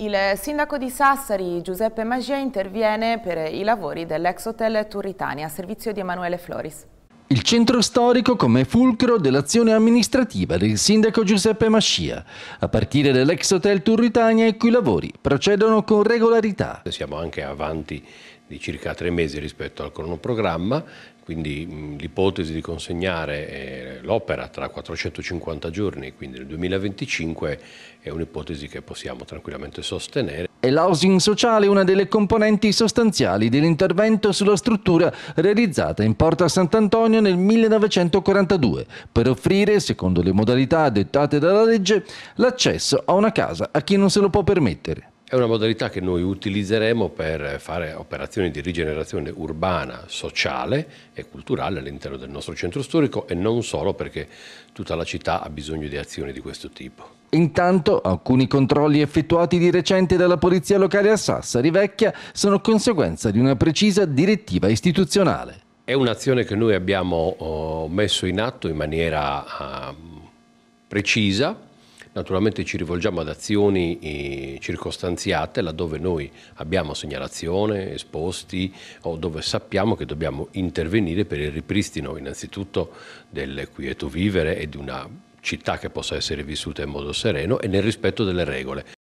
Il sindaco di Sassari, Giuseppe Magia, interviene per i lavori dell'ex hotel Turritania, a servizio di Emanuele Floris. Il centro storico come fulcro dell'azione amministrativa del sindaco Giuseppe Mascia, a partire dall'ex hotel Turritania i cui lavori procedono con regolarità. Siamo anche avanti di circa tre mesi rispetto al cronoprogramma, quindi l'ipotesi di consegnare eh, l'opera tra 450 giorni, quindi nel 2025, è un'ipotesi che possiamo tranquillamente sostenere. E l'housing sociale è una delle componenti sostanziali dell'intervento sulla struttura realizzata in Porta Sant'Antonio nel 1942 per offrire, secondo le modalità dettate dalla legge, l'accesso a una casa a chi non se lo può permettere. È una modalità che noi utilizzeremo per fare operazioni di rigenerazione urbana, sociale e culturale all'interno del nostro centro storico e non solo perché tutta la città ha bisogno di azioni di questo tipo. Intanto alcuni controlli effettuati di recente dalla polizia locale a Sassari Vecchia sono conseguenza di una precisa direttiva istituzionale. È un'azione che noi abbiamo oh, messo in atto in maniera ah, precisa Naturalmente ci rivolgiamo ad azioni eh, circostanziate laddove noi abbiamo segnalazione, esposti o dove sappiamo che dobbiamo intervenire per il ripristino innanzitutto del quieto vivere e di una città che possa essere vissuta in modo sereno e nel rispetto delle regole.